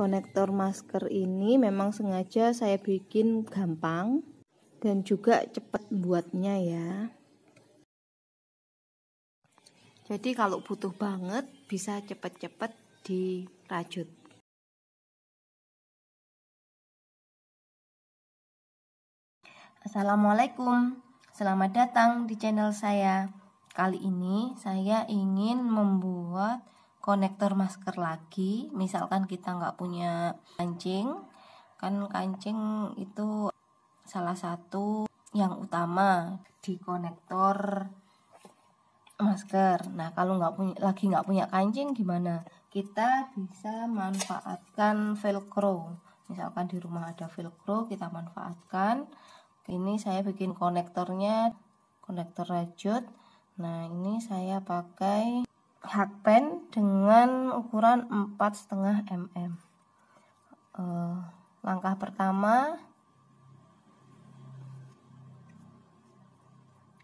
konektor masker ini memang sengaja saya bikin gampang dan juga cepat buatnya ya jadi kalau butuh banget bisa cepat-cepat dirajut Assalamualaikum, selamat datang di channel saya. Kali ini saya ingin membuat konektor masker lagi misalkan kita nggak punya kancing kan kancing itu salah satu yang utama di konektor masker nah kalau nggak punya lagi nggak punya kancing gimana kita bisa manfaatkan velcro misalkan di rumah ada velcro kita manfaatkan ini saya bikin konektornya konektor rajut nah ini saya pakai hakpen dengan ukuran 4,5 mm. Eh, langkah pertama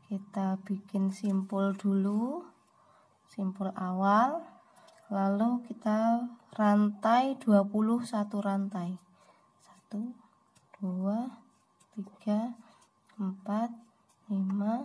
kita bikin simpul dulu, simpul awal. Lalu kita rantai 21 rantai. 1 2 3 4 5 6 7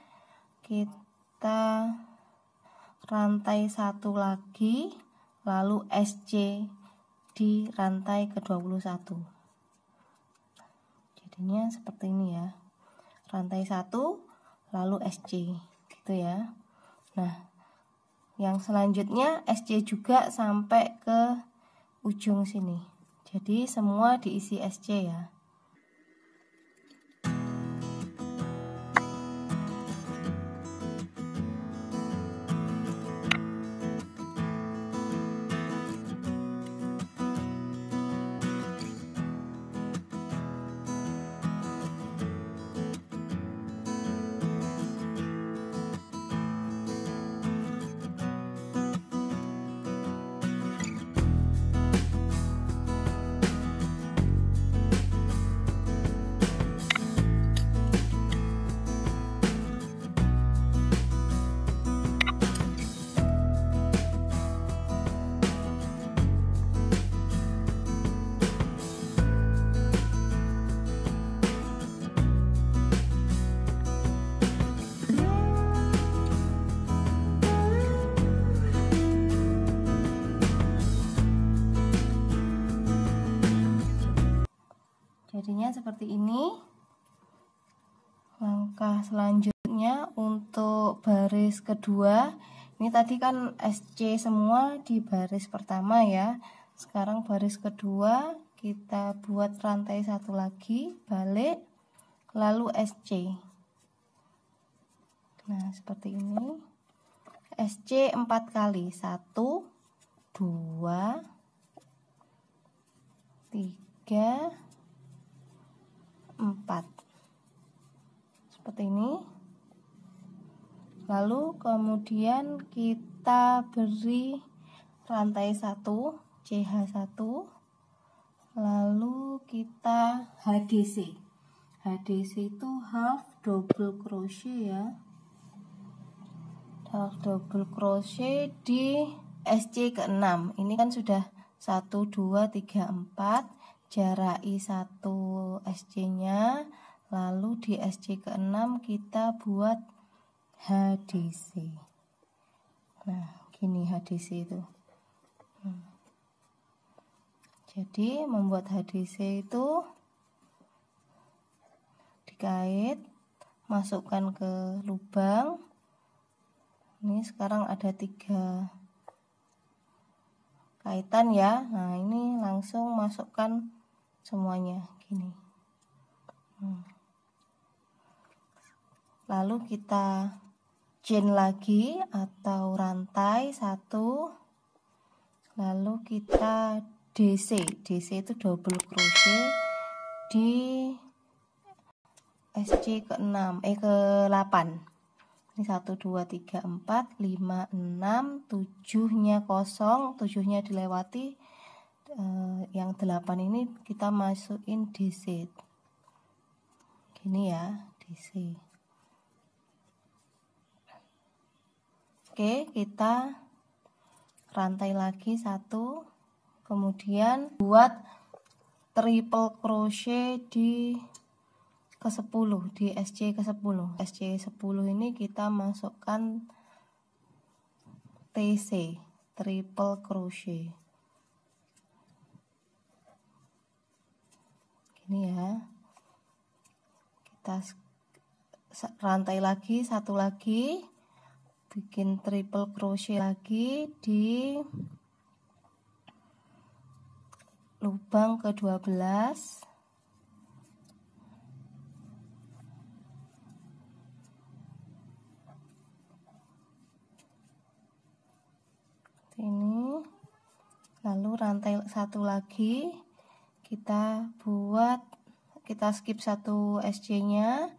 kita rantai satu lagi lalu SC di rantai ke-21 jadinya seperti ini ya rantai satu lalu SC gitu ya nah yang selanjutnya SC juga sampai ke ujung sini jadi semua diisi SC ya jadinya seperti ini langkah selanjutnya untuk baris kedua ini tadi kan SC semua di baris pertama ya sekarang baris kedua kita buat rantai satu lagi balik lalu SC nah seperti ini SC empat kali satu dua tiga 4 seperti ini lalu kemudian kita beri rantai 1 CH1 lalu kita HDC HDC itu half double crochet ya half double crochet di SC ke-6 ini kan sudah 1 2 3 4 jarak I1 SC-nya lalu di SC ke-6 kita buat HDC nah gini HDC itu hmm. jadi membuat HDC itu dikait masukkan ke lubang ini sekarang ada tiga kaitan ya nah ini langsung masukkan semuanya gini hmm. lalu kita chain lagi atau rantai satu lalu kita DC DC itu double crochet di SC ke 6 eh ke 8 ini 1 2 3 4 5 6 7 nya kosong 7 nya dilewati uh, yang 8 ini kita masukin DC gini ya DC oke kita rantai lagi satu kemudian buat triple crochet di ke 10 di SC ke 10 SC 10 ini kita masukkan TC triple crochet kita rantai lagi satu lagi bikin triple crochet lagi di lubang ke-12 ini lalu rantai satu lagi kita buat kita skip satu SC-nya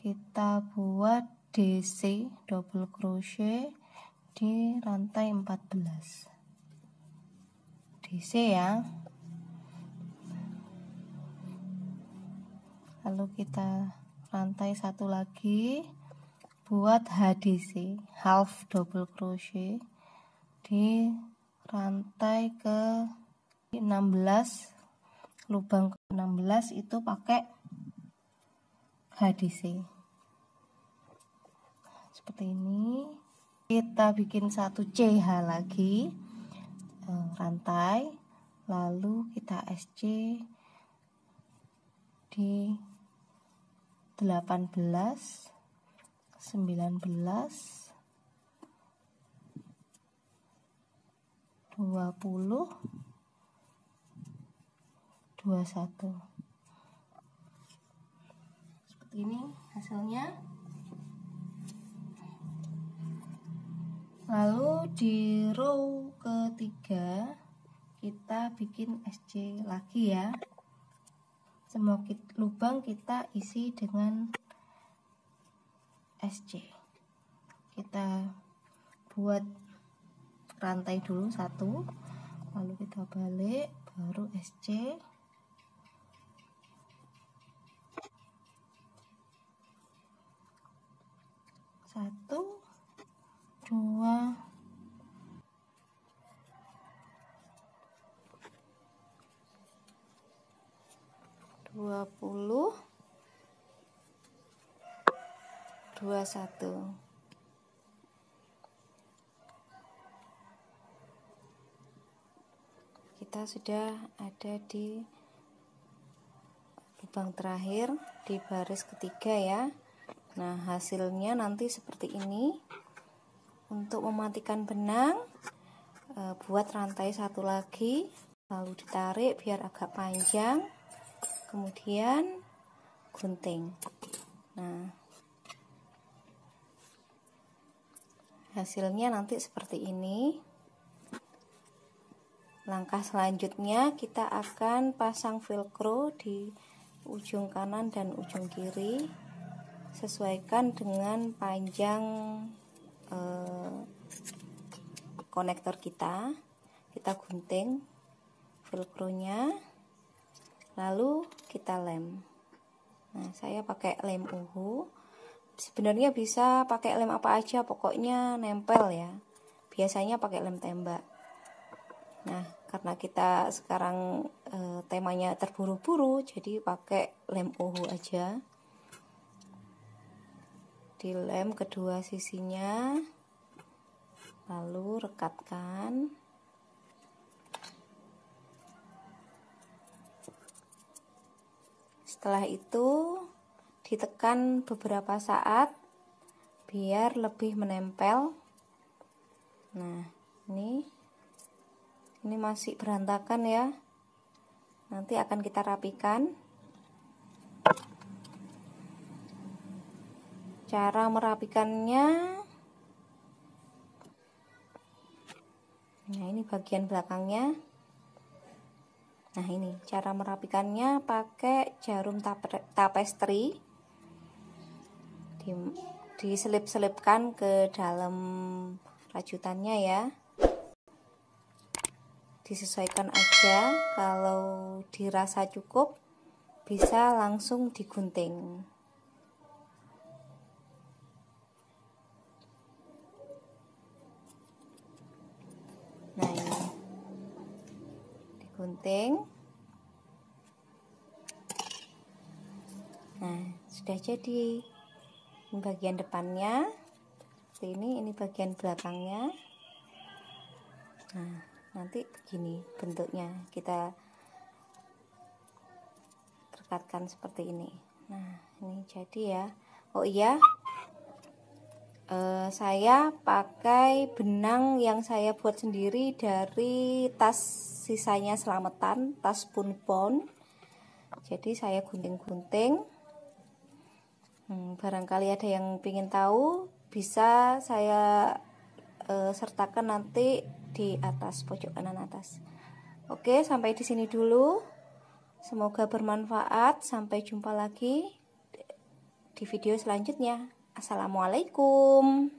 kita buat DC double crochet di rantai 14 DC ya lalu kita rantai satu lagi buat HDC half double crochet di rantai ke 16 lubang 16 itu pakai HDC seperti ini kita bikin satu CH lagi eh, rantai lalu kita SC di 18 19 20 21 seperti ini hasilnya lalu di row ketiga kita bikin SC lagi ya semua lubang kita isi dengan SC kita buat rantai dulu satu lalu kita balik baru SC satu dua dua puluh dua satu kita sudah ada di lubang terakhir di baris ketiga ya Nah, hasilnya nanti seperti ini. Untuk mematikan benang, eh, buat rantai satu lagi, lalu ditarik biar agak panjang, kemudian gunting. Nah, hasilnya nanti seperti ini. Langkah selanjutnya kita akan pasang velcro di ujung kanan dan ujung kiri sesuaikan dengan panjang eh, konektor kita kita gunting velcro-nya, lalu kita lem nah saya pakai lem uhu sebenarnya bisa pakai lem apa aja pokoknya nempel ya biasanya pakai lem tembak nah karena kita sekarang e, temanya terburu-buru jadi pakai lem uhu aja dilem kedua sisinya lalu rekatkan setelah itu ditekan beberapa saat biar lebih menempel nah ini ini masih berantakan ya nanti akan kita rapikan cara merapikannya nah ini bagian belakangnya nah ini cara merapikannya pakai jarum tapestri di, diselip-selipkan ke dalam rajutannya ya disesuaikan aja kalau dirasa cukup bisa langsung digunting nah ini digunting nah sudah jadi ini bagian depannya seperti ini ini bagian belakangnya nah nanti begini bentuknya kita rekatkan seperti ini nah ini jadi ya oh iya Eh, saya pakai benang yang saya buat sendiri dari tas sisanya selamatan, tas punpon. Jadi saya gunting-gunting. Hmm, barangkali ada yang ingin tahu, bisa saya e, sertakan nanti di atas pojok kanan atas. Oke, sampai di sini dulu. Semoga bermanfaat. Sampai jumpa lagi di video selanjutnya. Assalamualaikum.